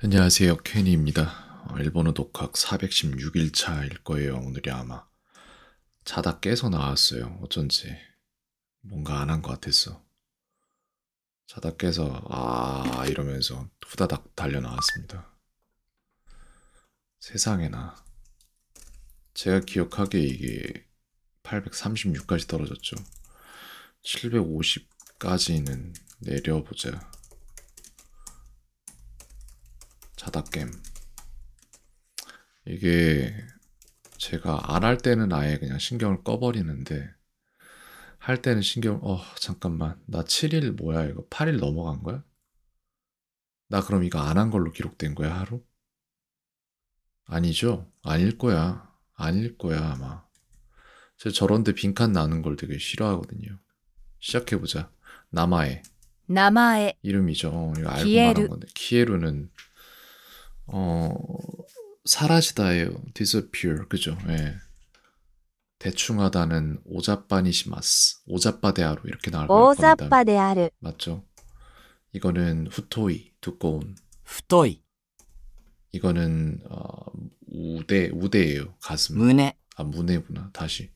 안녕하세요. 케니입니다. 일본어 독학 416일차일 거예요. 오늘이 아마. 자다 깨서 나왔어요. 어쩐지. 뭔가 안 한 것 같았어. 자다 깨서 아 이러면서 후다닥 달려 나왔습니다. 세상에나. 제가 기억하기에 이게 836까지 떨어졌죠. 750까지는 내려보자. 자다겜 이게 제가 안 할 때는 아예 그냥 신경을 꺼버리는데 할 때는 신경 어 잠깐만 나 7일 뭐야 이거 8일 넘어간 거야? 나 그럼 이거 안 한 걸로 기록된 거야 하루? 아니죠 아닐 거야 아닐 거야 아마 제가 저런데 빈칸 나는 걸 되게 싫어하거든요 시작해보자 남아에 남아에 이름이죠 어, 이거 알고 기에루. 말한 건데 키에루는 어 사라지다예요. disappear 그죠? 예. 대충하다는 오자빠니시마스 오자빠데아루 이렇게 나올 겁니다. 오자빠데아르 맞죠? 이거는 후토이 두꺼운 후토이 이거는 어, 우대 우대예요 가슴 무네 아 무네구나 다시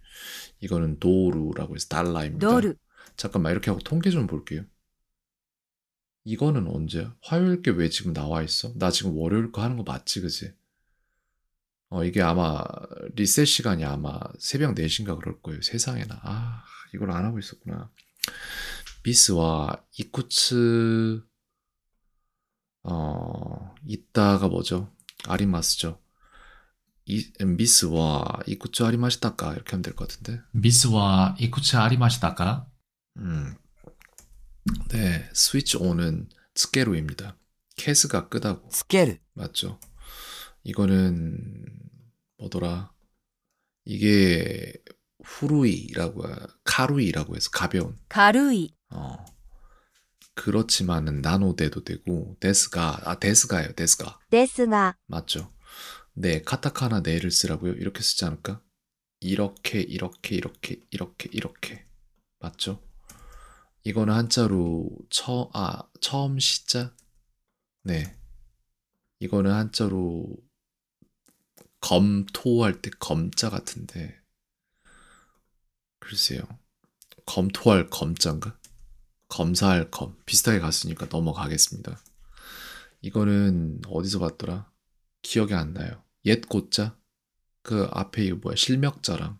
이거는 도루라고 해서 달라입니다. 도루 잠깐만 이렇게 하고 통계 좀 볼게요. 이거는 언제 화요일 게 왜 지금 나와 있어? 나 지금 월요일 거 하는 거 맞지, 그지? 어, 이게 아마 리셋 시간이 아마 새벽 4시인가 그럴 거예요. 세상에나. 아, 이걸 안 하고 있었구나. 비스와 이쿠츠, 어, 이따가 뭐죠? 아리마스죠. 이, 미스와 이쿠츠 아리마시다까 이렇게 하면 될 것 같은데. 미스와 이쿠츠 아리마시다까? 음, 네, 스위치 오는 스케루입니다. 캐스가 끄다고. 스케르. 맞죠. 이거는 뭐더라? 이게 후루이라고 가루이라고 해서 가벼운. 가루이. 어. 그렇지만은 나노데도 되고 데스가 아 데스가예요. 데스가. 데스가. 맞죠. 네, 카타카나 네를 쓰라고요. 이렇게 쓰지 않을까? 이렇게 이렇게 이렇게 이렇게 이렇게 맞죠? 이거는 한자로 처, 아, 처음 시자? 네. 이거는 한자로 검토할 때 검자 같은데. 글쎄요. 검토할 검자인가? 검사할 검. 비슷하게 갔으니까 넘어가겠습니다. 이거는 어디서 봤더라? 기억이 안 나요. 옛 고자? 그 앞에 이거 뭐야? 실명자랑.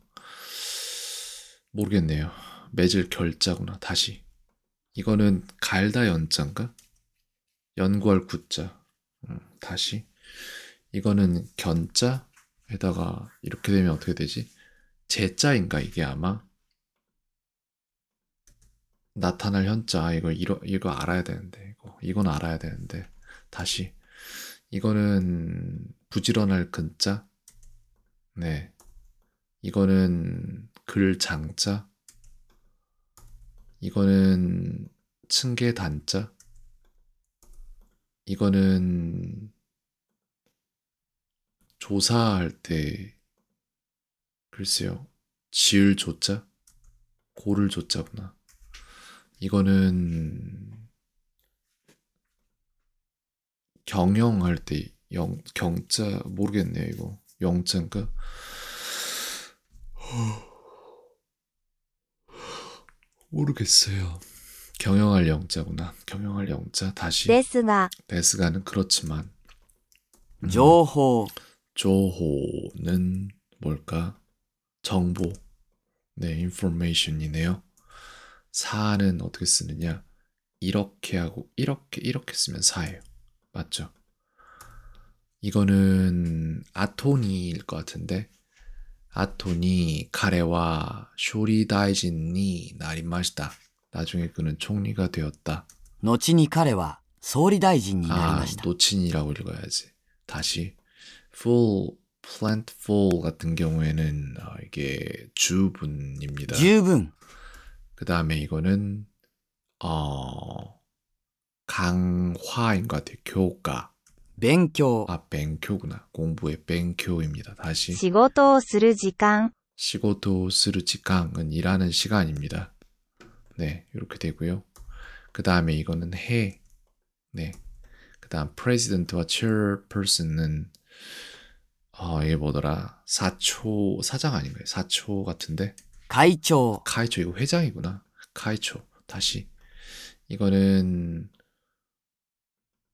모르겠네요. 맺을 결자구나. 다시. 이거는 갈다 연자인가? 연구할 구자. 음, 다시. 이거는 견자에다가 이렇게 되면 어떻게 되지? 제자인가 이게 아마? 나타날 현자 이걸 이러, 이거 알아야 되는데 이거 이건 알아야 되는데 다시 이거는 부지런할 근자 네 이거는 글장자 이거는 층계 단자, 이거는 조사할 때 글쎄요 지을 조자 고를 조자구나 이거는 경영할 때 영, 경자 모르겠네요 이거 영자인가 모르겠어요. 경영할 영자구나. 경영할 영자 다시. 데스가. 데스가는 그렇지만. 음. 조호. 조호는 뭘까? 정보. 네, information이네요. 사는 어떻게 쓰느냐? 이렇게 하고 이렇게 이렇게 쓰면 사예요. 맞죠? 이거는 아토니일 것 같은데 아토니 카레와 쇼리 다이진이 나리마시다. 나중에 그는 총리가 되었다. 노치니 카레와 소리 다이진이 아, 나리마시다. 노친이라고 읽어야지. 다시 full plantful 같은 경우에는 어, 이게 주분입니다. 주분. 그다음에 이거는 어 강화인 것 같아요. 교과. 勉強. 아, 勉強구나. 공부의 勉強입니다. 다시. 仕事をする時間. 仕事をする時間은 일하는 시간입니다. 네, 이렇게 되고요. 그 다음에 이거는 해. 네. 그 다음 프레지던트와 c h a i 은 어, 이게 뭐더라? 사초 사장 아닌가요? 사초 같은데. 가이초. 가이초 이거 회장이구나. 가이초 다시. 이거는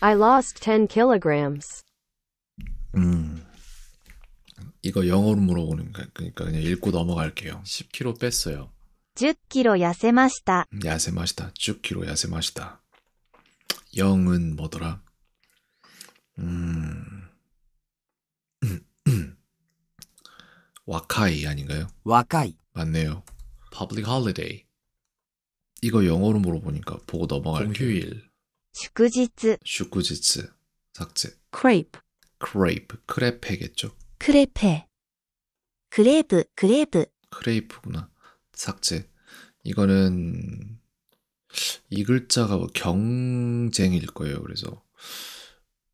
I lost 10 kilograms. 음. 이거 영어로 물어보는 거 그러니까 그냥 읽고 넘어갈게요. 10kg 뺐어요. 10kg 야세마시다. 야세마시다. 10kg 야세마시다. 영은 뭐더라? 음. 와카이 아닌가요? 와카이. 맞네요. Public holiday. 이거 영어로 물어보니까 보고 넘어갈게요. 공휴일. 祝日 슈쿠지츠 삭제 크레이프 크레이프 크레페겠죠 크레페 크레이브크레이브 크레이프구나 삭제 이거는 이 글자가 뭐 경쟁일 거예요 그래서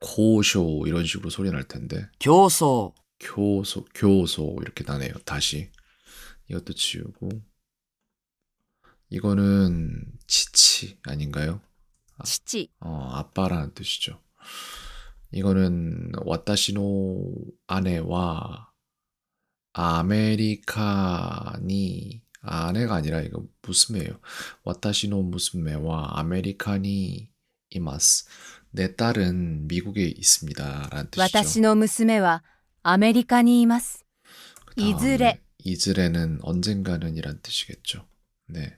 고쇼 이런 식으로 소리 날 텐데 교소 교소 교소 이렇게 나네요 다시 이것도 지우고 이거는 지치 아닌가요? 父. 어, 아빠라는 뜻이죠. 이거는 와타시노 아내와 아메리카니 아내가 아니라 이거 무스메예요. 와타시노 무스메와 아메리카니 이마스. 내 네 딸은 미국에 있습니다라는 뜻이죠. 와타시노 무스메와 아메리카니 이마스. 그 이즈레 이즈레는 언젠가는이란 뜻이겠죠. 네.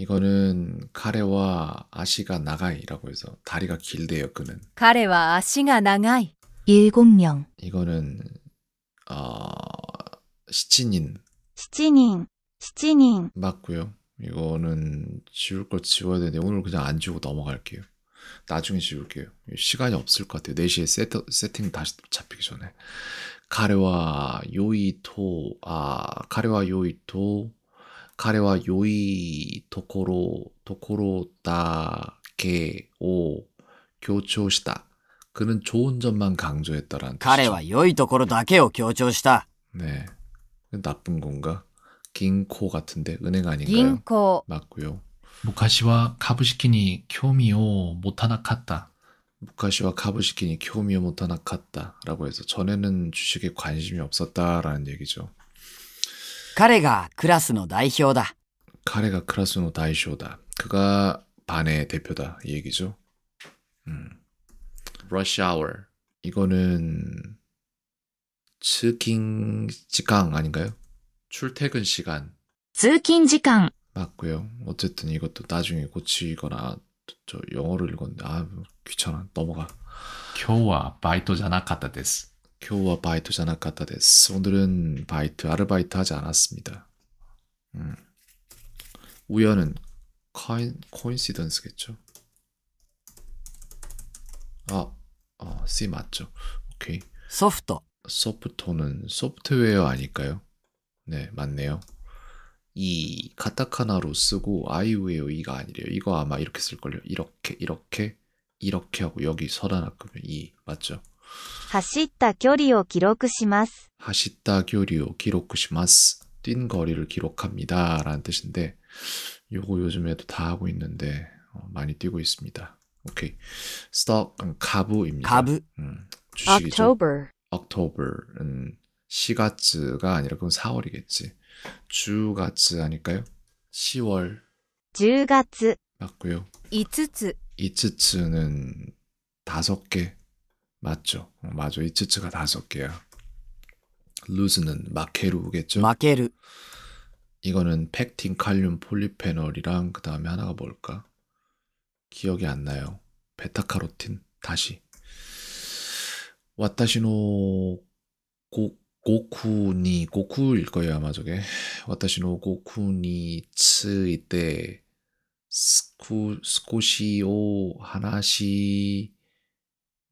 이거는 카레와 아시가 나가이라고 해서 다리가 길대요 그는 彼は足が가い 일곱명, 이거는 어, 시친인 시친인. 시친인. 맞고요 이거는 지울 걸 지워야 되는데 오늘 그냥 안 지우고 넘어갈게요 나중에 지울게요 시간이 없을 것 같아요 4시에 세트, 세팅 다시 잡히기 전에 카레와 요이토 아 카레와 요이토 彼は良いところ、ところだけを強調した。그는좋은 점만 강조했다라는 뜻이죠. 카레와 요이 도코로 다케오 교조시다. 네. 나쁜 건가? 긴코 같은데 은행 아닌가요? 긴코. 맞고요. 무카시와 가부시키니 교미오 못하나갔다. 무카시와 가부시키니 교미오 못하나갔다라고 해서 전에는 주식에 관심이 없었다라는 얘기죠. 彼がクラスの代表だ.彼が 클래스의 대표다. 그가 반의 대표다 이 얘기죠. 음. rush hour 이거는 출근 시간 아닌가요? 출퇴근 시간. 출근 시간 맞고요. 어쨌든 이것도 나중에 고치거나 저 영어를 읽었는데 아 귀찮아 넘어가. 겨우와바이ト잖아な다っ어 今日は 바이트 じゃなかったです. 오늘은 바이트, 아르바이트 하지 않았습니다. 음. 우연은 코인, 코인시던스겠죠? 아, 어, C 맞죠? 오케이. 소프트. 소프트는 소프트웨어 아닐까요? 네, 맞네요. 이 가타카나로 쓰고 아이웨어 이가 아니래요. 이거 아마 이렇게 쓸걸요. 이렇게, 이렇게, 이렇게 하고 여기 서다나 끄면 이 맞죠? 走った距離を記録します。走った距離を記録します。뛴 거리를 기록합니다. 라는 뜻인데, 요거 요즘에도 다 하고 있는데, 어, 많이 뛰고 있습니다. 오케이. s t o 가부입니다. 가부. 음, 주식이죠. October. October은 시가츠가 아니라 그건 4월이겠지. 주가츠 아닐까요? 10월. 10가츠. 맞고요. 이츠츠. 이츠츠는 다섯 개. 맞죠. 맞아. 이츠츠가 다섯 개야. 루즈는 마케루겠죠. 마케루. 이거는 펙틴, 칼륨, 폴리페놀이랑 그 다음에 하나가 뭘까? 기억이 안 나요. 베타카로틴. 다시. 와타시노 고 고쿠니 고쿠일 거예요 아마 저게. 와타시노 고쿠니 츠 이때 스쿠 스코시오 하나시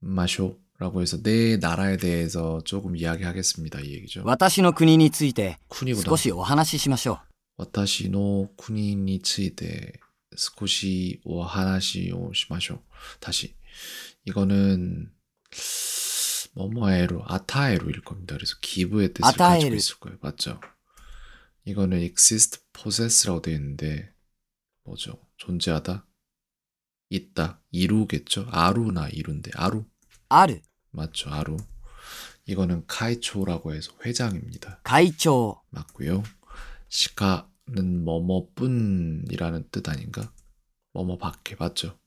마쇼라고 해서 내 나라에 대해서 조금 이야기하겠습니다. 이 얘기죠. 私の国について少しお話ししましょう.私の国について少しお話をしましょう. 다시. 이거는 뭐뭐에로 아타에로일 겁니다. 그래서 기부의 뜻을 아타에루. 가지고 있을 거예요. 맞죠? 이거는 exist possess라고 되어 있는데 뭐죠? 존재하다? 있다. 이루겠죠. 아루나 이룬데 아루. 아르. 맞죠. 아루. 이거는 가이초라고 해서 회장입니다. 가이초. 맞고요. 시카는 뭐뭐뿐이라는 뜻 아닌가? 뭐뭐 밖에 맞죠?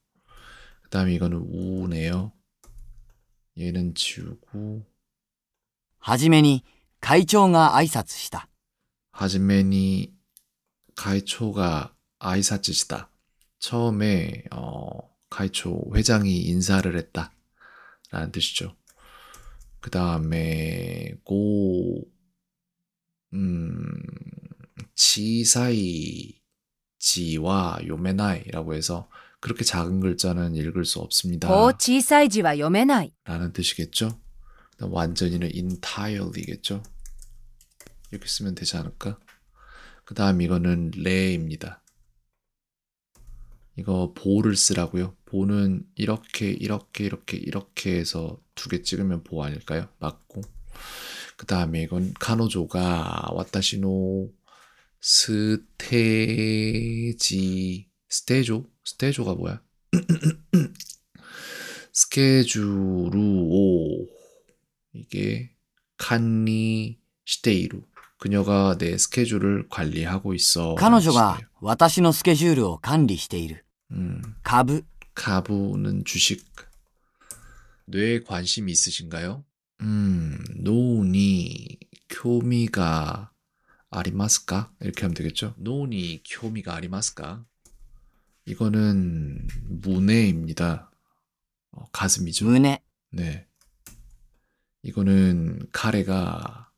그다음에 이거는 우네요. 얘는 지우고. 하지메니 가이초가 아이사츠시다. 하지메니 가이초가 아이사츠시다. 처음에 어, 가이초 회장이 인사를 했다라는 뜻이죠. 그 다음에 고 음, 지사이 지와 요메나이라고 해서 그렇게 작은 글자는 읽을 수 없습니다. 고 지사이 지와 요메나이 라는 뜻이겠죠. 완전히는 entirely겠죠. 이렇게 쓰면 되지 않을까? 그 다음 이거는 레입니다. 이거 보를 쓰라고요. 보는 이렇게 이렇게 이렇게 이렇게 해서 두 개 찍으면 보 아닐까요? 맞고 그 다음에 이건 카노조가 와타시노 스테지 스테조 스테조가 뭐야? 스케줄오 이게 칸니 시테이루 그녀가 내 스케줄을 관리하고 있어. 彼조가私の스케줄ュールを管理している 가부. 가부는 주식. 뇌에 관심이 있으신가요? 음, 노니 교미가 아리마스까? 이렇게 하면 되겠죠? 노니 교미가 아리마스까? 이거는 문해입니다. 어, 가슴이죠. 문해. 네. 이거는 카레가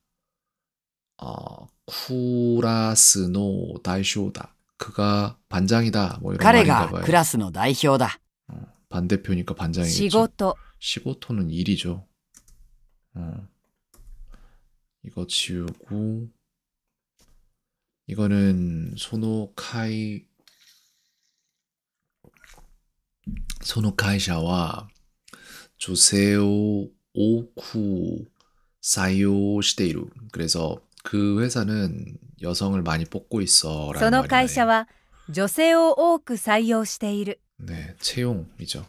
어, 쿠라스노 다이쇼다. 그가 반장이다. 뭐 이런 말인가 봐요. クラスの代表だ。 어, 반대표니까 반장이겠죠. 시고토는 일이죠. 어. 이거 지우고 이거는 소노카이 소노카이샤와 조세오 오쿠 사요 시데이루 그래서 그 회사는 여성을 많이 뽑고 있어라는 その会社は女性を多く採用している。 네, 채용이죠.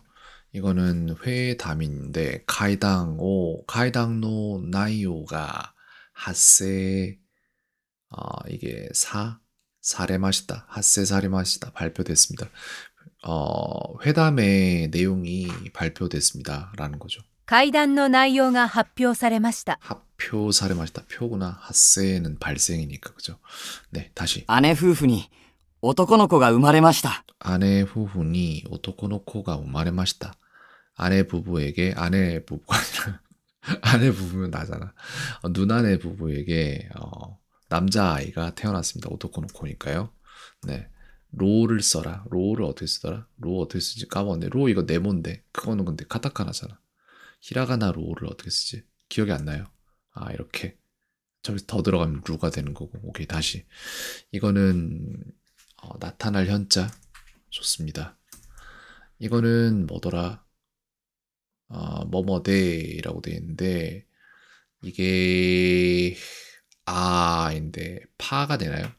이거는 회담인데 가이당오 가이당노 나이오가 하세 어, 이게 사 사례마시다 하세 사례마시다 발표됐습니다. 어, 회담의 내용이 발표됐습니다라는 거죠. 가이단노 나이오가 발표されました. 합 표사를 마했다 표구나. 하세는 발생이니까 그죠? 네, 다시. 아내 후후니 男の子が生まれました. 아내 후후니 男の子が生まれました. 아내 부부에게 아내 부부가 아니라 아내 부부면 나잖아. 어, 누나네 부부에게 어, 남자 아이가 태어났습니다. 男の子니까요. 네. 로를 써라. 로를 어떻게 쓰더라? 로 어떻게 쓰지? 까먹었네. 로 이거 네모인데. 그거는 근데 카타카나잖아. 히라가나 로를 어떻게 쓰지? 기억이 안 나요. 아 이렇게 저기서 더 들어가면 루가 되는 거고 오케이 다시 이거는 어, 나타날 현자 좋습니다 이거는 뭐더라 어, 뭐뭐데라고 되어 있는데 이게 아인데 파가 되나요?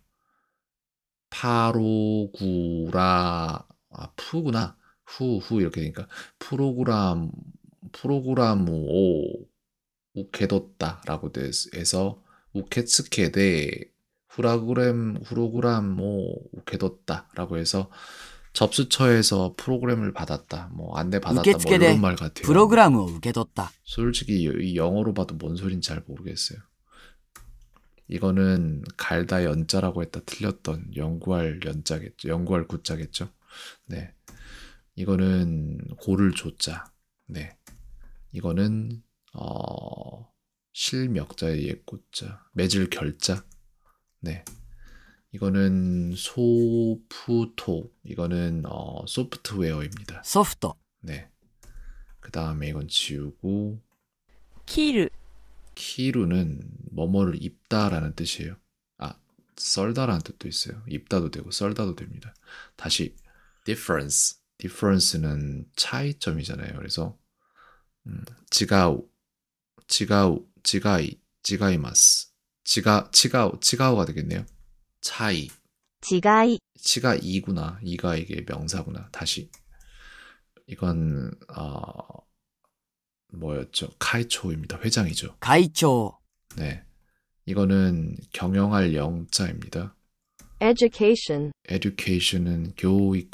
파로구라 아 푸구나 후후 이렇게 되니까 프로그램 프로그램 오 우케뒀다라고 해서 우케츠케데 프로그램프로그램뭐 우케뒀다라고 해서 접수처에서 프로그램을 받았다. 뭐 안내 받았다. 뭐 이런 말 같아요. 프로그램을 우케뒀다. 솔직히 이 영어로 봐도 뭔 소린지 잘 모르겠어요. 이거는 갈다 연자라고 했다 틀렸던 연구할 연자겠죠. 연구할 구자겠죠. 네. 이거는 고를 조자. 네. 이거는 어, 실멱자의 옛꽃자, 맺을 결자. 네. 이거는 소프토. 이거는 어, 소프트웨어입니다. 소프트. 네. 그 다음에 이건 지우고. 키루. 키루는 뭐뭐를 입다라는 뜻이에요. 아, 썰다라는 뜻도 있어요. 입다도 되고 썰다도 됩니다. 다시 difference. difference는 차이점이잖아요. 그래서 음, 지가 違う 지가이 지가이마스 지가 지가 지가오가 되겠네요. 차이. 지가이. 지가 이구나. 이가 이게 명사구나. 다시. 이건 어, 뭐였죠? 카이초입니다. 회장이죠. 카이초. 네. 이거는 경영할 영자입니다. education. education은 교육.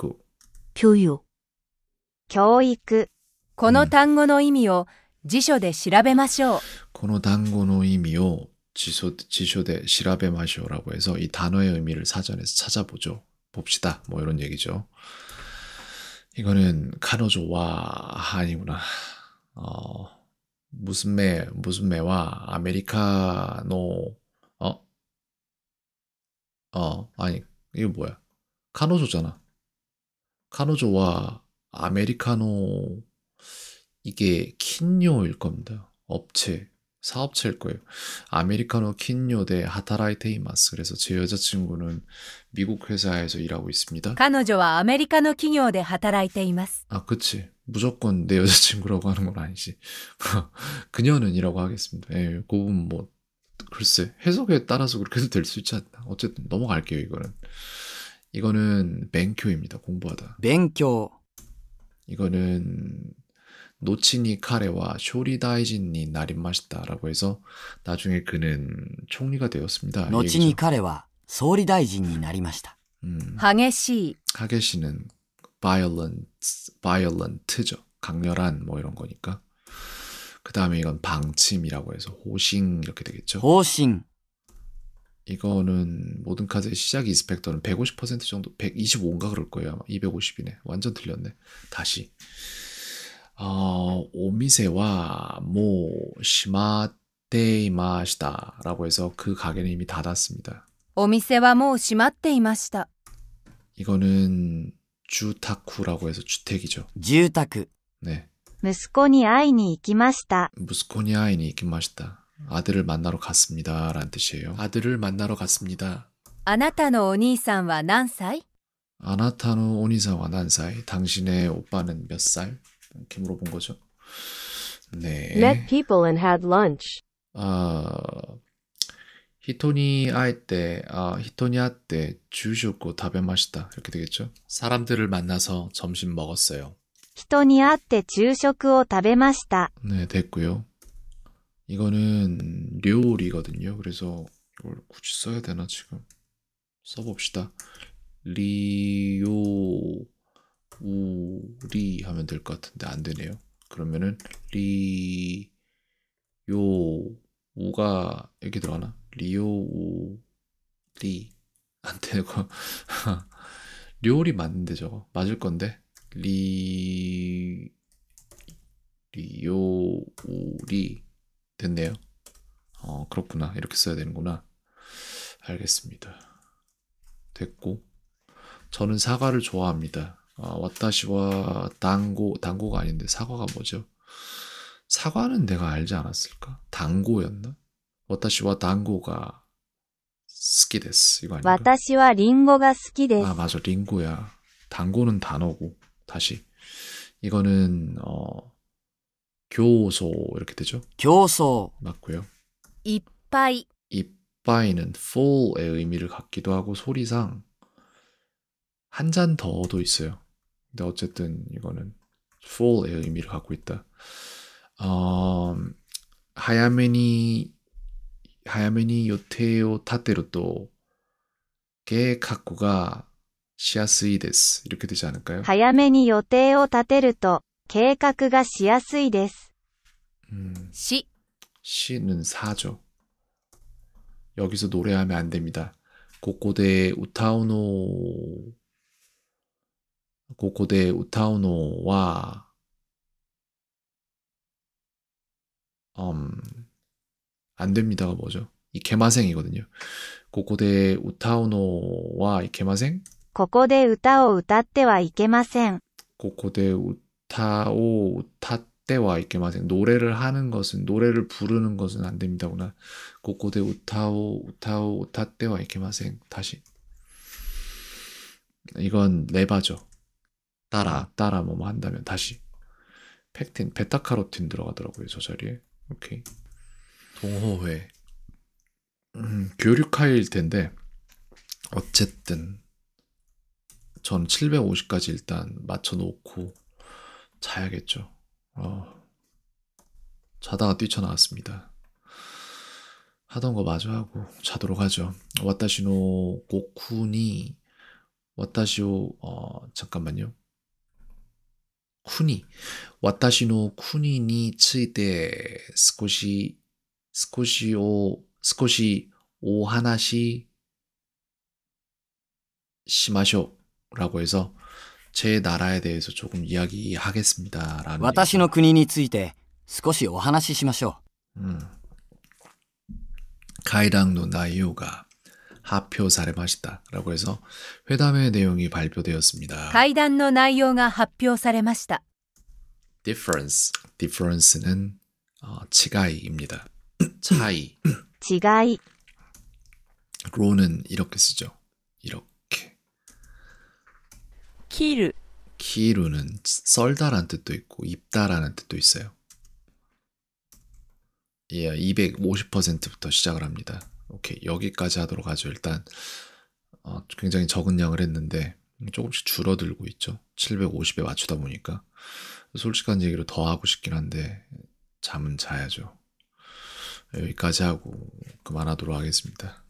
교육. 교육. この単語の意味をう 辞書で調べましょう。この単語の意味を辞書,辞書で調べましょう라고 해서 이 단어의 의미를 사전에서 찾아보죠. 봅시다. 뭐 이런 얘기죠. 이거는 카노조와 아니구나. 어, 무슨매, 무슨매와 아메리카노, 어? 어, 아니, 이거 뭐야? 카노조잖아. 카노조와 아메리카노 이게 킨요일 겁니다. 업체, 사업체일 거예요. 아메리카노 킨요 대 하타라이테이 마스. 그래서 제 여자친구는 미국 회사에서 일하고 있습니다. 彼女は 아메리카노 킨요 대 하타라이테이 마스. 아, 그치. 무조건 내 여자친구라고 하는 건 아니지. 그녀는이라고 하겠습니다. 예, 그분 뭐 글쎄 해석에 따라서 그렇게 도될 수 있지 않나. 어쨌든 넘어갈게요 이거는. 이거는 맹큐입니다 공부하다. 맹큐 이거는 노치니 카레와 쇼리다이진이 나린 맛있다라고 해서 나중에 그는 총리가 되었습니다. 노치니 예, 카레와 소리다이진이 나리마시다. 음. 하게시. 하게시는 violence, violent죠. 강렬한 뭐 이런 거니까. 그 다음에 이건 방침이라고 해서 호싱 이렇게 되겠죠. 호싱. 이거는 모든 카드의 시작 이스펙터는 150% 정도, 125인가 그럴 거예요. 아마 250이네. 완전 틀렸네. 다시. 어, 오미세와 모 시마테이마시다 라고 해서 그 가게는 이미 닫았습니다. 오미세와 모 시마테이마시다. 이거는 주타쿠라고 해서 주택이죠. 주타쿠. 네. 息子に会いに行きました.息子に会いに行きました. 아들을 만나러 갔습니다. 라는 뜻이에요. 아들을 만나러 갔습니다. 아나타노 오니산와 난사이? 아나타노 오니산와 난사이. 당신의 오빠는 몇 살? 이렇게 물어본 거죠. 네. Met people and had lunch. 아, 히토니 아이 때, 아, 히토니 아때 주쇼고 다베마시다 이렇게 되겠죠. 사람들을 만나서 점심 먹었어요. 히토니 아때 주쇼고 다베마시다. 네, 됐고요. 이거는 료리거든요. 그래서 이걸 굳이 써야 되나 지금 써봅시다. 리오 우리 하면 될 것 같은데 안 되네요. 그러면은 리, 요, 우가 이렇게 들어가나? 리요 우, 리. 안 되고. 리오리 맞는데 저거. 맞을 건데. 리, 리오, 우, 리. 됐네요. 어, 그렇구나. 이렇게 써야 되는구나. 알겠습니다. 됐고. 저는 사과를 좋아합니다. 아, 와타시와 당고, 당고가 아닌데 사과가 뭐죠? 사과는 내가 알지 않았을까? 당고였나? 와타시와 당고가 好きです 이거 아닌가? 와타시와 링고가 好きです.아 맞아 링고야. 당고는 단어고 다시 이거는 어 교소 이렇게 되죠? 교소 맞고요. 이빠이 이빠이는 full의 의미를 갖기도 하고 소리상 한잔 더도 있어요. 근데 어쨌든 이거는 full의 의미를 갖고 있다. 어, 하야메니 하야메니 요테요 타테루도 계획確고가시야す이で스 이렇게 되지 않을까요? 하야메니 요테요 타테루도 계획確保가 시야す이で스 음, 시 시는 사죠. 여기서 노래하면 안 됩니다. 고고대 우타우노 ここで歌うのは、음, 그 안 됩니다가 뭐죠? 이 개마생이거든요. 고고대 그 우타오노와 이 개마생? 고고대 그 우타오 우타떼와 이케마생. 고고대 우타오 우타떼와 이케마생. 노래를 하는 것은 노래를 부르는 것은 안 됩니다구나. 고고대 우타오 우타오 우타떼와 이케마생. 다시. 이건 레바죠. 따라 아, 따라 뭐뭐 뭐 한다면 다시 팩틴 베타카로틴 들어가더라고요 저 자리에 오케이 동호회 음, 교류카일 텐데 어쨌든 전 750까지 일단 맞춰놓고 자야겠죠 어. 자다가 뛰쳐나왔습니다 하던 거 마저 하고 자도록 하죠 와타시노 고쿠니 와타시오 어 잠깐만요 国、私の国について少し、少しを、少しお話ししましょう。라고해서제나라에대해서조금이야기하겠습니다私の国について少しお話ししましょう。うん。会談の内容が 합表され ました라고 해서 회담의 내용이 발표되었습니다. 会談の内容が発表されました. difference difference는 어, 치이입니다 차이. 치가이. 로는 이렇게 쓰죠. 이렇게. 키루. 키루는 썰다라는 뜻도 있고 입다라는 뜻도 있어요. 예, 250%부터 시작을 합니다. 오케이 여기까지 하도록 하죠. 일단 어, 굉장히 적은 양을 했는데 조금씩 줄어들고 있죠. 750에 맞추다 보니까 솔직한 얘기로 더 하고 싶긴 한데 잠은 자야죠. 여기까지 하고 그만하도록 하겠습니다.